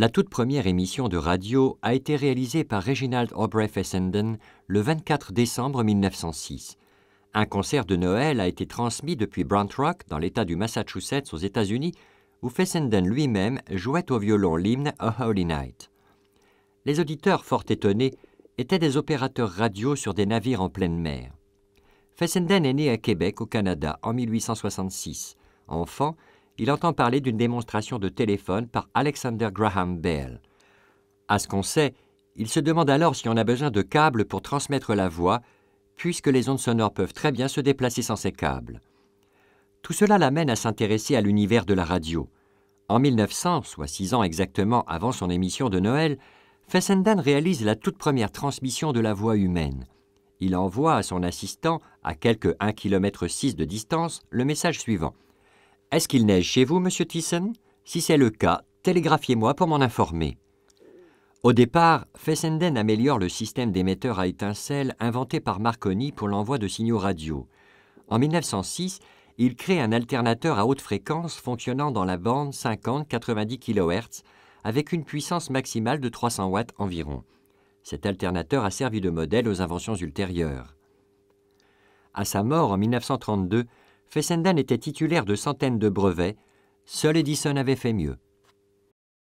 La toute première émission de radio a été réalisée par Reginald Aubrey Fessenden le 24 décembre 1906. Un concert de Noël a été transmis depuis Brant Rock, dans l'État du Massachusetts aux États-Unis, où Fessenden lui-même jouait au violon l'hymne A Holy Night. Les auditeurs, fort étonnés, étaient des opérateurs radio sur des navires en pleine mer. Fessenden est né à Québec, au Canada, en 1866. Enfant, il entend parler d'une démonstration de téléphone par Alexander Graham Bell. À ce qu'on sait, il se demande alors si on a besoin de câbles pour transmettre la voix, puisque les ondes sonores peuvent très bien se déplacer sans ces câbles. Tout cela l'amène à s'intéresser à l'univers de la radio. En 1900, soit six ans exactement avant son émission de Noël, Fessenden réalise la toute première transmission de la voix humaine. Il envoie à son assistant, à quelque 1,6 km de distance, le message suivant – est-ce qu'il neige chez vous, monsieur Thyssen Si c'est le cas, télégraphiez-moi pour m'en informer. Au départ, Fessenden améliore le système d'émetteurs à étincelles inventé par Marconi pour l'envoi de signaux radio. En 1906, il crée un alternateur à haute fréquence fonctionnant dans la bande 50-90 kHz avec une puissance maximale de 300 watts environ. Cet alternateur a servi de modèle aux inventions ultérieures. À sa mort en 1932, Fessenden était titulaire de centaines de brevets, seul Edison avait fait mieux.